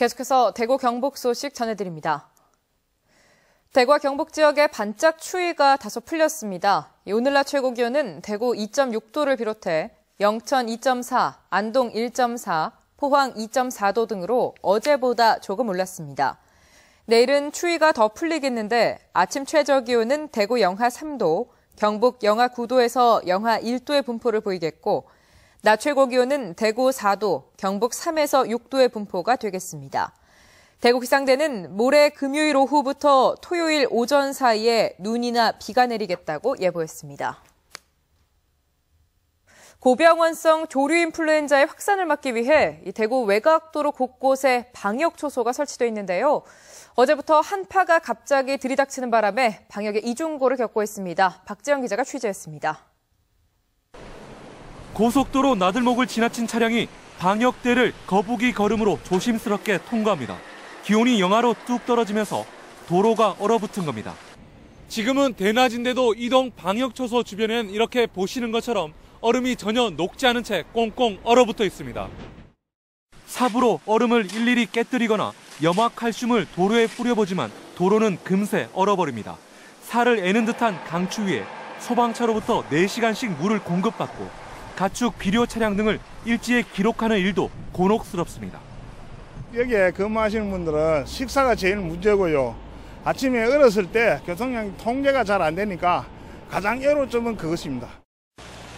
계속해서 대구 경북 소식 전해드립니다. 대구와 경북 지역에 반짝 추위가 다소 풀렸습니다. 오늘날 최고 기온은 대구 2.6도를 비롯해 영천 2.4, 안동 1.4, 포항 2.4도 등으로 어제보다 조금 올랐습니다. 내일은 추위가 더 풀리겠는데 아침 최저 기온은 대구 영하 3도, 경북 영하 9도에서 영하 1도의 분포를 보이겠고 낮 최고 기온은 대구 4도, 경북 3에서 6도의 분포가 되겠습니다. 대구 기상대는 모레 금요일 오후부터 토요일 오전 사이에 눈이나 비가 내리겠다고 예보했습니다. 고병원성 조류인플루엔자의 확산을 막기 위해 대구 외곽도로 곳곳에 방역초소가 설치되어 있는데요. 어제부터 한파가 갑자기 들이닥치는 바람에 방역에 이중고를 겪고 있습니다. 박재영 기자가 취재했습니다. 고속도로 나들목을 지나친 차량이 방역대를 거북이 걸음으로 조심스럽게 통과합니다. 기온이 영하로 뚝 떨어지면서 도로가 얼어붙은 겁니다. 지금은 대낮인데도 이동 방역초소 주변엔 이렇게 보시는 것처럼 얼음이 전혀 녹지 않은 채 꽁꽁 얼어붙어 있습니다. 삽으로 얼음을 일일이 깨뜨리거나 염화칼슘을 도로에 뿌려보지만 도로는 금세 얼어버립니다. 살을 애는 듯한 강추위에 소방차로부터 4시간씩 물을 공급받고 가축 비료 차량 등을 일지에 기록하는 일도 곤혹스럽습니다. 여기에 근무하시는 분들은 식사가 제일 문제고요. 아침에 얼었을 때 교통량 통제가 잘 안 되니까 가장 애로점은 그것입니다.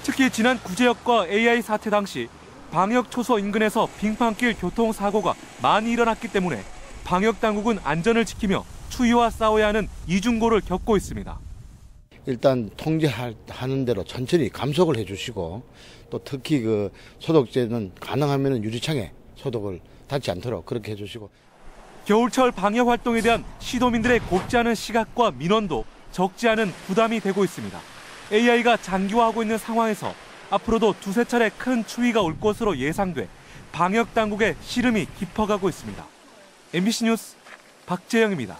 특히 지난 구제역과 AI 사태 당시 방역 초소 인근에서 빙판길 교통사고가 많이 일어났기 때문에 방역 당국은 안전을 지키며 추위와 싸워야 하는 이중고를 겪고 있습니다. 일단 통제하는 대로 천천히 감속을 해주시고 또 특히 그 소독제는 가능하면 유리창에 소독을 닿지 않도록 그렇게 해주시고 겨울철 방역 활동에 대한 시도민들의 곱지 않은 시각과 민원도 적지 않은 부담이 되고 있습니다. AI가 장기화하고 있는 상황에서 앞으로도 두세 차례 큰 추위가 올 것으로 예상돼 방역 당국의 시름이 깊어가고 있습니다. MBC 뉴스 박재영입니다.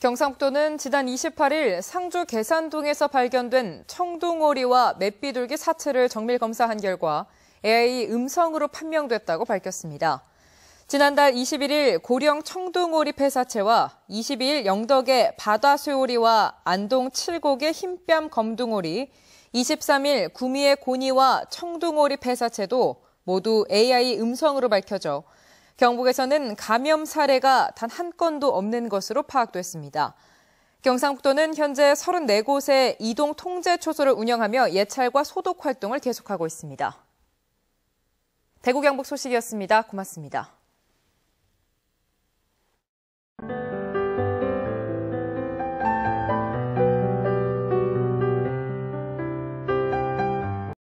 경상북도는 지난 28일 상주 계산동에서 발견된 청둥오리와 맷비둘기 사체를 정밀 검사한 결과 AI 음성으로 판명됐다고 밝혔습니다. 지난달 21일 고령 청둥오리 폐사체와 22일 영덕의 바다쇠오리와 안동 칠곡의 흰뺨 검둥오리, 23일 구미의 고니와 청둥오리 폐사체도 모두 AI 음성으로 밝혀져 경북에서는 감염 사례가 단 한 건도 없는 것으로 파악됐습니다. 경상북도는 현재 34곳의 이동 통제 초소를 운영하며 예찰과 소독 활동을 계속하고 있습니다. 대구 경북 소식이었습니다. 고맙습니다.